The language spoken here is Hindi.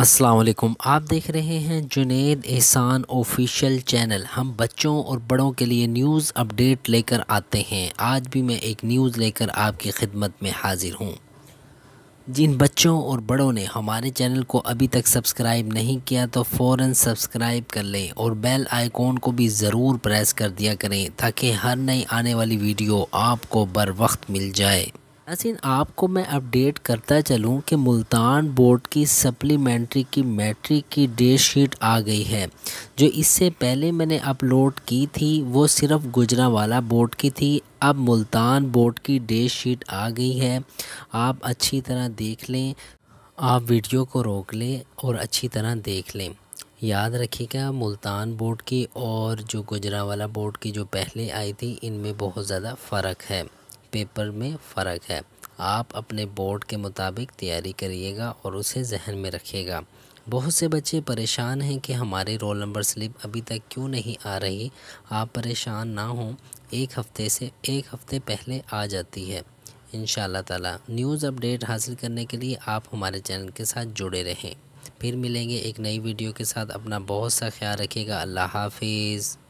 असलकुम आप देख रहे हैं जुनेद एहसान ऑफिशियल चैनल हम बच्चों और बड़ों के लिए न्यूज़ अपडेट लेकर आते हैं आज भी मैं एक न्यूज़ लेकर आपकी खिदमत में हाजिर हूँ जिन बच्चों और बड़ों ने हमारे चैनल को अभी तक सब्सक्राइब नहीं किया तो फ़ौर सब्सक्राइब कर लें और बेल आइकॉन को भी ज़रूर प्रेस कर दिया करें ताकि हर नई आने वाली वीडियो आपको बर वक्त मिल जाए असिन आपको मैं अपडेट करता चलूं कि मुल्तान बोर्ड की सप्लीमेंट्री की मैट्रिक की डेट शीट आ गई है जो इससे पहले मैंने अपलोड की थी वो सिर्फ गुजरावाला बोर्ड की थी अब मुल्तान बोर्ड की डेट शीट आ गई है आप अच्छी तरह देख लें आप वीडियो को रोक लें और अच्छी तरह देख लें याद रखिएगा मुल्तान बोर्ड की और जो गुजरावाला बोर्ड की जो पहले आई थी इनमें बहुत ज़्यादा फ़र्क है पेपर में फ़र्क है आप अपने बोर्ड के मुताबिक तैयारी करिएगा और उसे जहन में रखिएगा बहुत से बच्चे परेशान हैं कि हमारे रोल नंबर स्लिप अभी तक क्यों नहीं आ रही आप परेशान ना हों एक हफ़्ते से एक हफ़्ते पहले आ जाती है इन ताला न्यूज़ अपडेट हासिल करने के लिए आप हमारे चैनल के साथ जुड़े रहें फिर मिलेंगे एक नई वीडियो के साथ अपना बहुत सा ख्याल रखिएगा अल्लाह हाफिज़